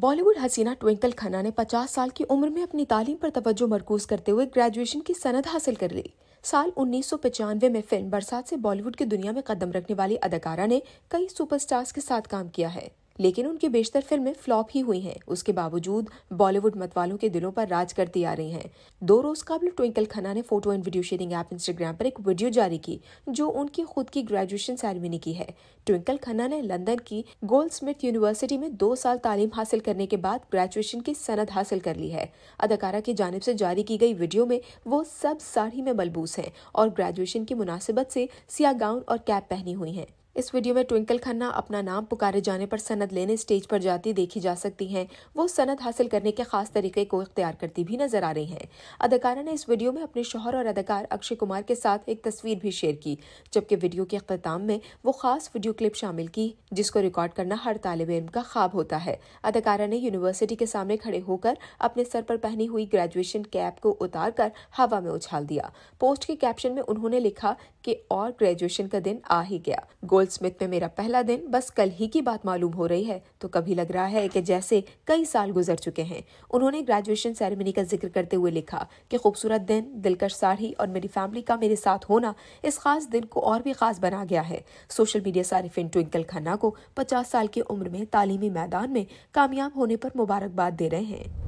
बॉलीवुड हसीना twinkle Khanna ने 50 साल की उम्र में अपनी तालीम पर तवज्जो मरकूज करते हुए ग्रेजुएशन की सनद हासिल कर ली साल उन्नीस में फिल्म बरसात से बॉलीवुड की दुनिया में कदम रखने वाली अदाकारा ने कई सुपरस्टार्स के साथ काम किया है लेकिन उनकी बेशतर फिल्में फ्लॉप ही हुई हैं उसके बावजूद बॉलीवुड मतवालों के दिलों पर राज करती आ रही हैं दो रोज काबिल ट्विंकल खन्ना ने photo and video sharing app Instagram पर एक वीडियो जारी की जो उनकी खुद की ग्रेजुएशन सेरेमनी की है ट्विंकल खन्ना ने लंदन की गोल्ड स्मिथ यूनिवर्सिटी में दो साल तालीम हासिल करने के बाद ग्रेजुएशन की सनद हासिल कर ली है अदाकारा की जानब से जारी की गई वीडियो में वो सब साड़ी में मलबूस हैं और ग्रेजुएशन की मुनासिबत से सिया गाउन और कैप पहनी हुई हैं इस वीडियो में ट्विंकल खन्ना अपना नाम पुकारे जाने पर सनद लेने स्टेज पर जाती देखी जा सकती हैं वो सनद हासिल करने के खास तरीके को इख्तियार करती भी नजर आ रही हैं अदाकारा ने इस वीडियो में अपने शोहर और अदाकार अक्षय कुमार के साथ एक तस्वीर भी शेयर की जबकि वीडियो के अख्ताम में वो खास वीडियो क्लिप शामिल की जिसको रिकॉर्ड करना हर तालब इम का ख्वाब होता है अदाकारा ने यूनिवर्सिटी के सामने खड़े होकर अपने सर पर पहनी हुई ग्रेजुएशन कैप को उतार कर हवा में उछाल दिया पोस्ट के कैप्शन में उन्होंने लिखा की और ग्रेजुएशन का दिन आ ही गया गोल्ड स्मिथ में मेरा पहला दिन बस कल ही की बात मालूम हो रही है तो कभी लग रहा है कि जैसे कई साल गुजर चुके हैं उन्होंने ग्रेजुएशन सेरेमनी का जिक्र करते हुए लिखा कि खूबसूरत दिन दिलकश साड़ी और मेरी फैमिली का मेरे साथ होना इस खास दिन को और भी खास बना गया है सोशल मीडिया सारिफिन ट्विंकल खन्ना को पचास साल की उम्र में तालीमी मैदान में कामयाब होने पर मुबारकबाद दे रहे हैं